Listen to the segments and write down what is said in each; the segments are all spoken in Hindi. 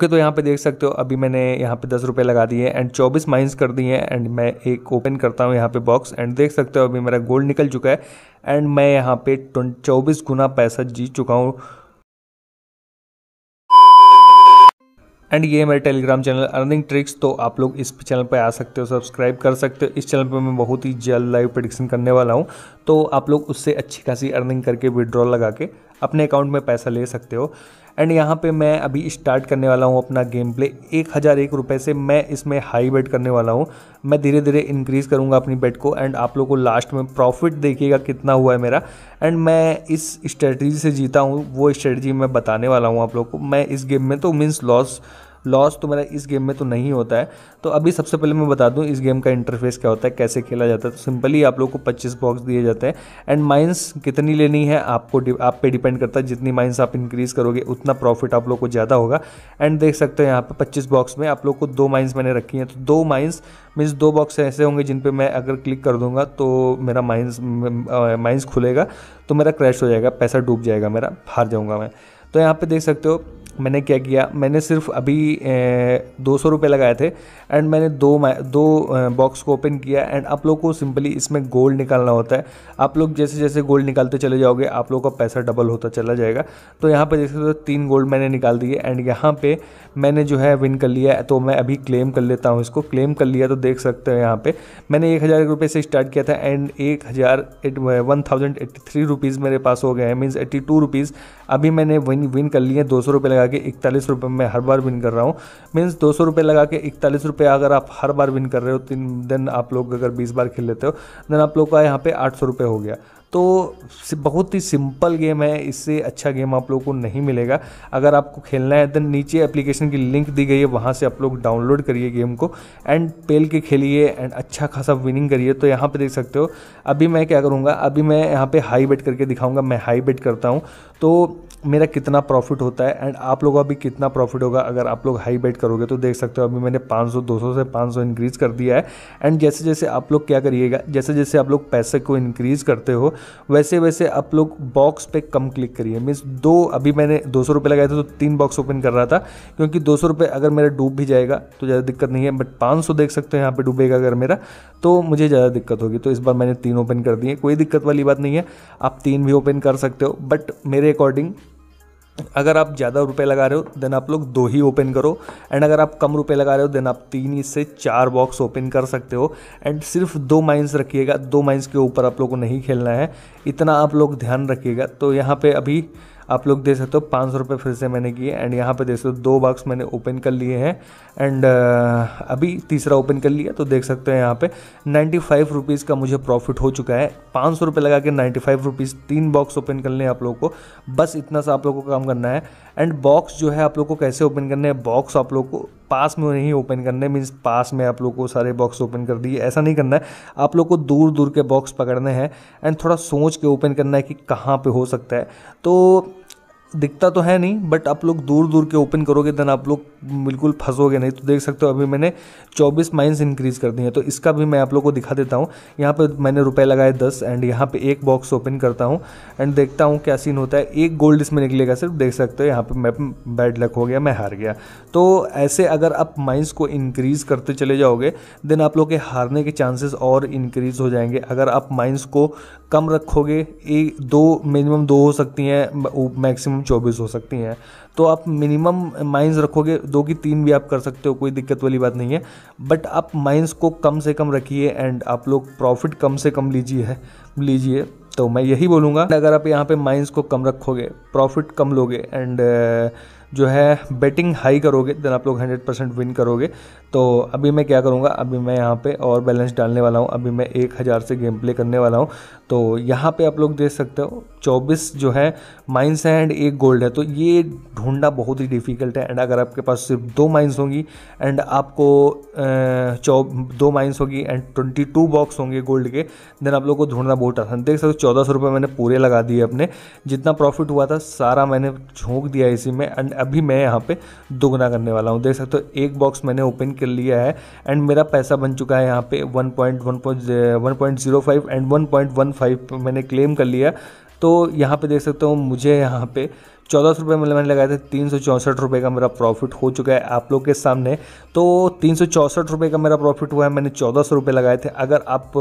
ओके तो यहाँ पे देख सकते हो अभी मैंने यहाँ पे दस रुपये लगा दिए एंड चौबीस माइंस कर दिए हैं एंड मैं एक ओपन करता हूँ यहाँ पे बॉक्स एंड देख सकते हो अभी मेरा गोल्ड निकल चुका है एंड मैं यहाँ पे चौबीस गुना पैसा जीत चुका हूँ एंड ये मेरे टेलीग्राम चैनल अर्निंग ट्रिक्स तो आप लोग इस चैनल पर आ सकते हो सब्सक्राइब कर सकते हो इस चैनल पर मैं बहुत ही जल्द लाइव प्रडिक्शन करने वाला हूँ तो आप लोग उससे अच्छी खासी अर्निंग करके विड्रॉल लगा के अपने अकाउंट में पैसा ले सकते हो एंड यहाँ पे मैं अभी स्टार्ट करने वाला हूँ अपना गेम प्ले एक हज़ार एक रुपये से मैं इसमें हाई बेट करने वाला हूँ मैं धीरे धीरे इंक्रीज़ करूँगा अपनी बेट को एंड आप लोग को लास्ट में प्रॉफिट देखिएगा कितना हुआ है मेरा एंड मैं इस स्ट्रेटजी से जीता हूँ वो स्ट्रेटजी मैं बताने वाला हूँ आप लोग को मैं इस गेम में तो मीन्स लॉस लॉस तुम्हारा तो इस गेम में तो नहीं होता है तो अभी सबसे पहले मैं बता दूं इस गेम का इंटरफेस क्या होता है कैसे खेला जाता है तो सिंपली आप लोग को 25 बॉक्स दिए जाते हैं एंड माइंस कितनी लेनी है आपको आप पे डिपेंड करता है जितनी माइंस आप इंक्रीज़ करोगे उतना प्रॉफिट आप लोग को ज़्यादा होगा एंड देख सकते हो यहाँ पर पच्चीस बॉक्स में आप लोग को दो माइन्स मैंने रखी हैं तो दो माइन्स मीन्स दो बॉक्स ऐसे होंगे जिन पर मैं अगर क्लिक कर दूंगा तो मेरा माइन्स माइन्स खुलेगा तो मेरा क्रैश हो जाएगा पैसा डूब जाएगा मेरा हार जाऊँगा मैं तो यहाँ पे देख सकते हो मैंने क्या किया मैंने सिर्फ अभी दो सौ रुपये लगाए थे एंड मैंने दो दो बॉक्स को ओपन किया एंड आप लोग को सिंपली इसमें गोल्ड निकालना होता है आप लोग जैसे जैसे गोल्ड निकालते चले जाओगे आप लोगों का पैसा डबल होता चला जाएगा तो यहाँ पर देख सकते हो तीन गोल्ड मैंने निकाल दिए एंड यहाँ पर मैंने जो है विन कर लिया तो मैं अभी क्लेम कर लेता हूँ इसको क्लेम कर लिया तो देख सकते हो यहाँ पर मैंने एक हज़ार रुपये से स्टार्ट किया था एंड एक हज़ार eight one thousand three rupees मेरे पास हो गए हैं मीन्स एट्टी टू रुपीज़ अभी मैंने विन विन कर लिए दो सौ रुपये लगा लगा के इकतालीस रुपये में हर बार विन कर रहा हूँ मीन्स दो सौ रुपये लगा के इकतालीस रुपये अगर आप हर बार विन कर रहे हो तीन दिन आप लोग अगर बीस बार खेल लेते हो देन आप लोग का यहाँ पे आठ सौ रुपये हो गया तो बहुत ही सिंपल गेम है इससे अच्छा गेम आप लोगों को नहीं मिलेगा अगर आपको खेलना है तो नीचे एप्लीकेशन की लिंक दी गई है वहाँ से आप लोग डाउनलोड करिए गेम को एंड पेल के खेलिए एंड अच्छा खासा विनिंग करिए तो यहाँ पे देख सकते हो अभी मैं क्या करूँगा अभी मैं यहाँ पे हाई बेट करके दिखाऊँगा मैं हाई बेट करता हूँ तो मेरा कितना प्रॉफिट होता है एंड आप लोगों का भी कितना प्रॉफिट होगा अगर आप लोग हाई बेट करोगे तो देख सकते हो अभी मैंने 500 200 से 500 इंक्रीज़ कर दिया है एंड जैसे जैसे आप लोग क्या करिएगा जैसे जैसे आप लोग पैसे को इंक्रीज़ करते हो वैसे वैसे आप लोग बॉक्स पे कम क्लिक करिए मीन्स दो अभी मैंने दो सौ रुपये लगाए थे तो तीन बॉक्स ओपन कर रहा था क्योंकि दो सौ रुपये अगर मेरा डूब भी जाएगा तो ज़्यादा दिक्कत नहीं है बट पाँच सौ देख सकते हो यहाँ पर डूबेगा अगर मेरा तो मुझे ज़्यादा दिक्कत होगी तो इस बार मैंने तीन ओपन कर दिए कोई दिक्कत वाली बात नहीं है आप तीन भी ओपन कर सकते हो बट मेरे अकॉर्डिंग अगर आप ज़्यादा रुपए लगा रहे हो देन आप लोग दो ही ओपन करो एंड अगर आप कम रुपए लगा रहे हो देन आप तीन ही से चार बॉक्स ओपन कर सकते हो एंड सिर्फ दो माइंस रखिएगा दो माइंस के ऊपर आप लोग को नहीं खेलना है इतना आप लोग ध्यान रखिएगा तो यहाँ पे अभी आप लोग दे सकते हो पाँच सौ रुपये फिर से मैंने किए एंड यहाँ पे दे सकते हो दो बॉक्स मैंने ओपन कर लिए हैं एंड uh, अभी तीसरा ओपन कर लिया तो देख सकते हो यहाँ पे नाइन्टी फाइव रुपीज़ का मुझे प्रॉफिट हो चुका है पाँच सौ रुपये लगा के नाइन्टी फाइव रुपीज़ तीन बॉक्स ओपन कर लें आप लोग को बस इतना सा आप लोगों को काम करना है एंड बॉक्स जो है आप लोग को कैसे ओपन करना है बॉक्स आप लोग को पास में नहीं ओपन करने मीन्स पास में आप लोग को सारे बॉक्स ओपन कर दिए ऐसा नहीं करना है आप लोग को दूर दूर के बॉक्स पकड़ने हैं एंड थोड़ा सोच के ओपन करना है कि कहाँ पर हो सकता है तो दिखता तो है नहीं बट आप लोग दूर दूर के ओपन करोगे देन आप लोग बिल्कुल फंसोगे नहीं तो देख सकते हो अभी मैंने 24 माइंस इंक्रीज़ कर दिए हैं तो इसका भी मैं आप लोग को दिखा देता हूँ यहाँ पर मैंने रुपए लगाए दस एंड यहाँ पे एक बॉक्स ओपन करता हूँ एंड देखता हूँ क्या सीन होता है एक गोल्ड इसमें निकलेगा सिर्फ देख सकते हो यहाँ पर मैं बैड लक हो गया मैं हार गया तो ऐसे अगर आप माइंस को इंक्रीज़ करते चले जाओगे देन आप लोग के हारने के चांसेस और इंक्रीज़ हो जाएंगे अगर आप माइन्स को कम रखोगे एक दो मिनिमम दो हो सकती हैं मैक्सिमम चौबीस हो सकती हैं तो आप मिनिमम माइंस रखोगे दो की तीन भी आप कर सकते हो कोई दिक्कत वाली बात नहीं है बट आप माइंस को कम से कम रखिए एंड आप लोग प्रॉफिट कम से कम लीजिए है लीजिए तो मैं यही बोलूँगा अगर आप यहाँ पे माइंस को कम रखोगे प्रॉफिट कम लोगे एंड uh, जो है बेटिंग हाई करोगे देन आप लोग 100 परसेंट विन करोगे तो अभी मैं क्या करूँगा अभी मैं यहाँ पे और बैलेंस डालने वाला हूँ अभी मैं एक हज़ार से गेम प्ले करने वाला हूँ तो यहाँ पे आप लोग देख सकते हो 24 जो है माइंस है एंड एक गोल्ड है तो ये ढूंढना बहुत ही डिफ़िकल्ट है एंड अगर आपके पास सिर्फ दो माइंस होंगी एंड आपको चौ दो माइंस होगी एंड ट्वेंटी टू बॉक्स होंगे गोल्ड के देन आप लोग को ढूंढना बहुत आसान देख सकते हो चौदह सौ मैंने पूरे लगा दिए अपने जितना प्रॉफिट हुआ था सारा मैंने झोंक दिया इसी में एंड अभी मैं यहाँ पे दोगुना करने वाला हूँ देख सकते हो एक बॉक्स मैंने ओपन कर लिया है एंड मेरा पैसा बन चुका है यहाँ पे one point one point zero five and one point one five मैंने क्लेम कर लिया तो यहाँ पे देख सकते हो मुझे यहाँ पे चौदह सौ रुपये मैंने लगाया था तीन सौ चौंसठ रुपये का मेरा प्रॉफिट हो चुका है आप लोग के सामने तो तीन सौ चौंसठ रुपये का मेरा प्रॉफिट हुआ है मैंने चौदह सौ रुपये लगाए थे अगर आप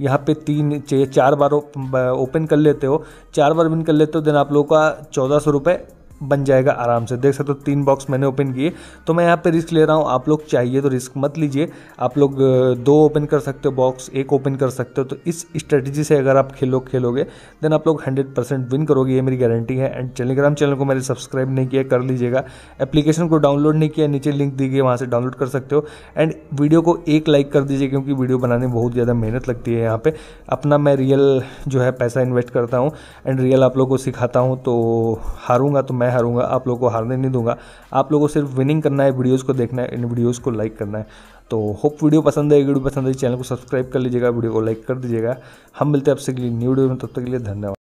यहाँ पे तीन चार बार ओपन कर लेते हो चार बार विन कर लेते हो देन आप लोगों का चौदह सौ रुपये बन जाएगा आराम से देख सकते हो तो तीन बॉक्स मैंने ओपन किए तो मैं यहाँ पे रिस्क ले रहा हूँ आप लोग चाहिए तो रिस्क मत लीजिए आप लोग दो ओपन कर सकते हो बॉक्स एक ओपन कर सकते हो तो इस स्ट्रेटजी से अगर आप खेलो खेलोगे देन आप लोग हंड्रेड परसेंट विन करोगे ये मेरी गारंटी है एंड टेलीग्राम चैनल को मैंने सब्सक्राइब नहीं किया कर लीजिएगा एप्लीकेशन को डाउनलोड नहीं किया नीचे लिंक दी गई वहाँ से डाउनलोड कर सकते हो एंड वीडियो को एक लाइक कर दीजिए क्योंकि वीडियो बनाने में बहुत ज़्यादा मेहनत लगती है यहाँ पर अपना मैं रियल जो है पैसा इन्वेस्ट करता हूँ एंड रियल आप लोग को सिखाता हूँ तो हारूँगा तो मैं मैं हारूंगा आप लोगों को हारने नहीं दूंगा आप लोगों को सिर्फ विनिंग करना है वीडियोज़ को देखना है इन वीडियोज़ को लाइक करना है तो होप वीडियो पसंद है वीडियो पसंद आई चैनल को सब्सक्राइब कर लीजिएगा वीडियो को लाइक कर दीजिएगा हम मिलते हैं आपसे अगली न्यू वीडियो में तब तक के लिए धन्यवाद